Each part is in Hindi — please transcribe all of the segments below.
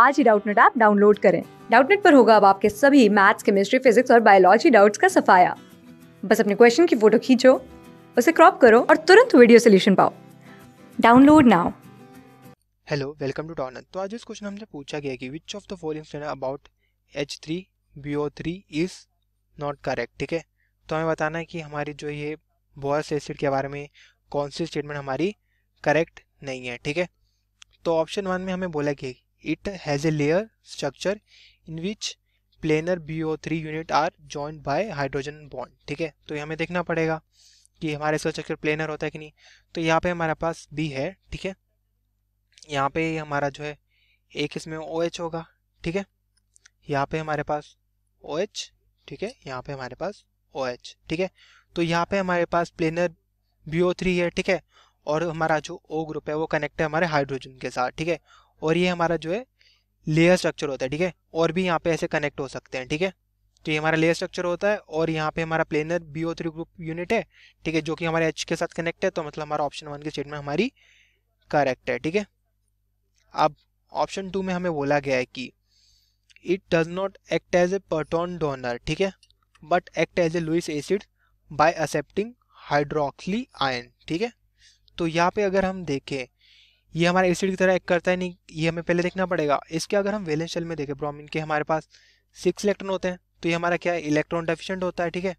आज ही डाउटनेट ऐप डाउनलोड करें डाउटनेट पर होगा अब आपके सभी मैथ्स केमिस्ट्री फिजिक्स और बायोलॉजी डाउट्स का सफाया बस अपने क्वेश्चन की फोटो खींचो उसे क्रॉप करो और तुरंत वीडियो सोल्यूशन पाओ download now hello welcome to down तो आज इस क्वेश्चन हमसे पूछा गया कि which of the following statement about H three B O three is not correct ठीक है तो हमें बताना है कि हमारी जो ये बॉयस एसिड के बारे में कौन सी स्टेटमेंट हमारी करेक्ट नहीं है ठीक है तो ऑप्शन वन में हमें बोला कि it has a layer structure in which planar B O three unit are join by hydrogen bond ठीक है तो ये हमें देखना पड़ेगा कि हमारे इसका स्ट्रक्चर प्लेनर होता है कि नहीं तो यहाँ पे हमारे पास बी है ठीक है यहाँ पे हमारा जो है एक इसमें ओ OH होगा ठीक है यहाँ पे हमारे पास ओ OH, ठीक है यहाँ पे हमारे पास ओ OH, ठीक है तो यहाँ पे हमारे पास प्लेनर बी ओ थ्री है ठीक है और हमारा जो ओ ग्रुप है वो कनेक्ट है हमारे हाइड्रोजन के साथ ठीक है और ये हमारा जो है लेयर स्ट्रक्चर होता है ठीक है और भी यहाँ पे ऐसे कनेक्ट हो सकते हैं ठीक है तो ये हमारा लेयर स्ट्रक्चर होता है और यहाँ पे हमारा planar B O three group unit है ठीक है जो कि हमारे एच के साथ कनेक्ट है तो मतलब हमारा ऑप्शन वन की स्टेटमेंट हमारी करेक्ट है ठीक है अब ऑप्शन टू में हमें बोला गया है कि it does not act as a proton donor ठीक है but act as a Lewis acid by accepting hydroxyl ion ठीक है तो यहाँ पे अगर हम देखें ये हमारा एसिड की तरह एक करता है नहीं ये हमें पहले देखना पड़ेगा इसके अगर हम वेलेंस शेल में देखें ब्रोमीन के हमारे पास सिक्स इलेक्ट्रॉन होते हैं तो ये हमारा क्या है इलेक्ट्रॉन डेफिशिएंट होता है ठीक है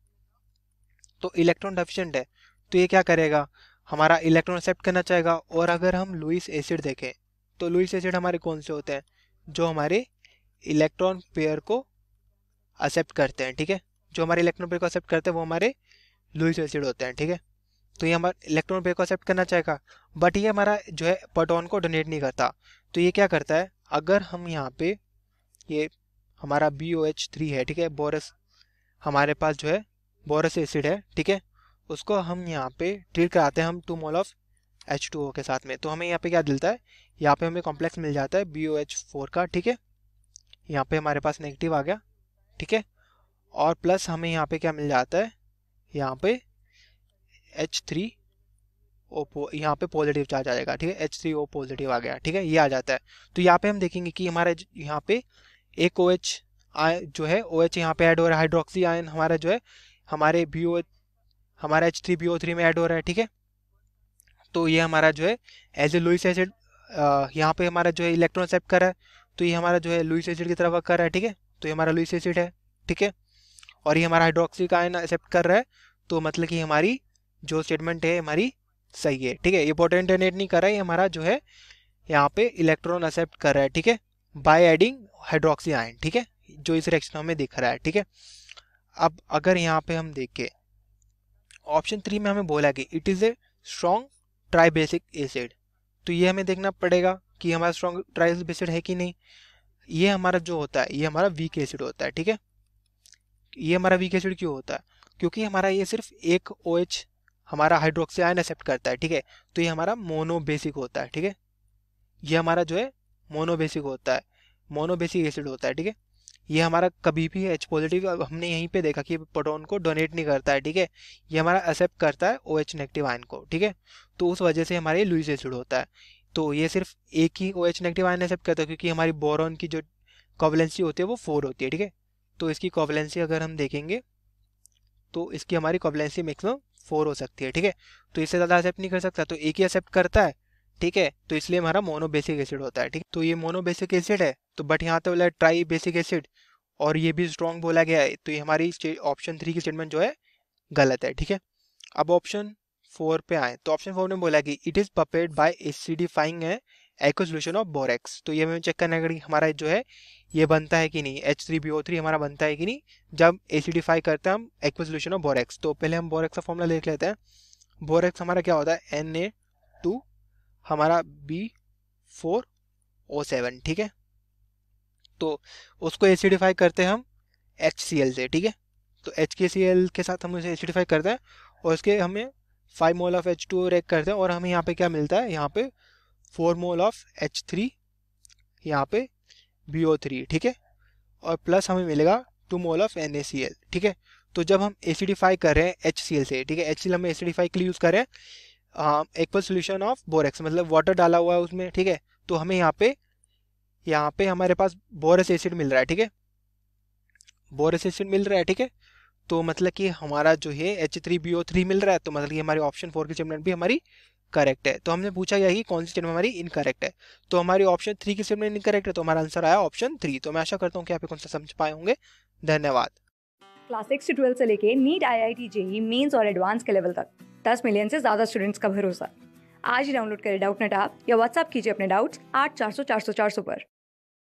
तो इलेक्ट्रॉन डेफिशिएंट है तो ये क्या करेगा हमारा इलेक्ट्रॉन एक्सेप्ट करना चाहेगा और अगर हम लुइस एसिड देखें तो लुइस एसिड हमारे कौन से होते हैं जो हमारे इलेक्ट्रॉन पेयर को एक्सेप्ट करते हैं ठीक है जो हमारे इलेक्ट्रॉन पेयर को एक्सेप्ट करते हैं वो हमारे लुइस एसिड होते हैं ठीक है तो ये हमारा इलेक्ट्रॉन पेयर को एक्सेप्ट करना चाहेगा बट ये हमारा जो है प्रोटोन को डोनेट नहीं करता तो ये क्या करता है अगर हम यहाँ पे ये हमारा बी ओ एच थ्री है ठीक है बोरस हमारे पास जो है बोरस एसिड है ठीक है उसको हम यहाँ पे ट्रीट कराते हैं हम two mole of H two O के साथ में तो हमें यहाँ पे क्या मिलता है यहाँ पे हमें कॉम्प्लेक्स मिल जाता है बी ओ एच फोर का ठीक है यहाँ पे हमारे पास नेगेटिव आ गया ठीक है और प्लस हमें यहाँ पे क्या मिल जाता है यहाँ पे एच थ्री ओ यहाँ पे पॉजिटिव चार्ज आ जाएगा ठीक है एच थ्री ओ पॉजिटिव आ गया ठीक है ये आ जाता है तो यहाँ पे हम देखेंगे कि हमारे यहाँ पे एक ओ एच जो है ओ एच यहाँ पे ऐड हो रहा है हाइड्रोक्सी आयन हमारा जो है हमारे बी ओ हमारा H three B O three में ऐड हो रहा है ठीक है तो ये हमारा जो है एज ए लुइस एसिड यहाँ पे हमारा जो है इलेक्ट्रॉन एक्सेप्ट कर रहा है तो ये हमारा जो है लुइस एसिड की तरफ वर्क कर रहा है ठीक है तो ये हमारा लुइस एसिड है ठीक है और ये हमारा हाइड्रोक्सी का आयन एक्सेप्ट कर रहा है तो मतलब कि हमारी जो स्टेटमेंट है हमारी सही है ठीक है ये नेट नहीं कर रहा है हमारा जो है यहाँ पे इलेक्ट्रॉन एक्सेप्ट कर रहा है ठीक है बाय एडिंग हाइड्रोक्सी आयन ठीक है जो इस रिएक्शन में दिख रहा है ठीक है अब अगर यहाँ पे हम देखें ऑप्शन थ्री में हमें बोला कि it is a strong tribasic acid तो ये हमें देखना पड़ेगा कि हमारा स्ट्रॉन्ग ट्राइबेसिक एसिड है कि नहीं ये हमारा जो होता है ये हमारा वीक एसिड होता है ठीक है ये हमारा वीक एसिड क्यों होता है क्योंकि हमारा ये सिर्फ एक ओ OH हमारा हाइड्रोक्सी आयन एक्सेप्ट करता है ठीक है तो ये हमारा मोनोबेसिक होता है ठीक है ये हमारा जो है मोनोबेसिक होता है मोनोबेसिक एसिड होता है ठीक है ये हमारा कभी भी एच पॉजिटिव हमने यहीं पे देखा कि प्रोटोन को डोनेट नहीं करता है ठीक है ये हमारा एक्सेप्ट करता है ओ एच नेगेटिव आयन को ठीक है तो उस वजह से हमारे लुइस एसिड होता है तो ये सिर्फ एक ही O H negative ion accept करता है क्योंकि हमारी बोरोन की जो कॉवलेंसी होती है वो फोर होती है ठीक है तो इसकी कॉवलेंसी अगर हम देखेंगे तो इसकी हमारी कॉवलेंसी मैक्सिमम फोर हो सकती है ठीक है तो इससे ज़्यादा एक्सेप्ट नहीं कर सकता तो एक ही एक्सेप्ट करता है ठीक है तो इसलिए हमारा मोनो बेसिक एसिड होता है ठीक तो ये मोनो बेसिक एसिड है तो बट यहाँ तो बोला है ट्राई बेसिक एसिड और ये भी स्ट्रॉन्ग बोला गया है तो ये हमारी ऑप्शन थ्री की स्टेटमेंट जो है गलत है ठीक है अब ऑप्शन फोर पे आए तो ऑप्शन फोर में बोला कि इट इज़ पपेड बाय एसिडिफाइंग है एक्व सोल्यूशन ऑफ बोरेक्स तो ये हमें चेक करना है हमारा जो है ये बनता है कि नहीं H three B O three हमारा बनता है कि नहीं जब एसिडिफाई करते हैं हम एक्व सोल्यूशन ऑफ बोरेक्स तो पहले हम बोरेक्स का फॉर्मूला देख लेते हैं बोरेक्स हमारा क्या होता है एन ए टू हमारा बी फोर ओ सेवन ठीक है तो उसको एसिडिफाई करते हैं हम एच सी एल से ठीक है तो एच के सी एल के साथ हम उसे एसिडिफाई करते हैं और उसके हमें five mole of H two react करते हैं और हमें यहाँ पे क्या मिलता है यहाँ पे four mole of H three यहाँ पे बी ओ थ्री ठीक है और प्लस हमें मिलेगा two mole of N A C L ठीक है तो जब हम एसिडिफाई कर रहे हैं एच सी एल से ठीक है एच सी एल हमें एसिडिफाई के लिए यूज़ कर रहे हैं एक्वल सोल्यूशन ऑफ बोरेक्स मतलब वाटर डाला हुआ है उसमें ठीक है तो हमें यहाँ पे यहाँ पे हमारे पास बोरस एसिड मिल रहा है ठीक है बोरस एसिड मिल रहा है ठीक है तो मतलब कि हमारा जो है H three B O three मिल रहा है तो मतलब कि हमारे ऑप्शन फोर की चिमनेट भी हमारी करेक्ट है तो हमने पूछा यही कौन सी स्टेटमेंट हमारी इनकरेक्ट है तो हमारी ऑप्शन थ्री की स्टेटमेंट इनकरेक्ट है तो हमारा आंसर आया ऑप्शन थ्री तो मैं आशा करता हूँ कि आप कौन सा समझ पाए होंगे धन्यवाद क्लास सिक्स से ट्वेल्थ से लेके NEET I I T JEE mains और एडवांस के लेवल तक दस मिलियन से ज़्यादा स्टूडेंट्स का भरोसा आज ही डाउनलोड करें डाउट नेट आप या व्हाट्सअप कीजिए अपने डाउट्स आठ चार सौ चार सौ चार सौ पर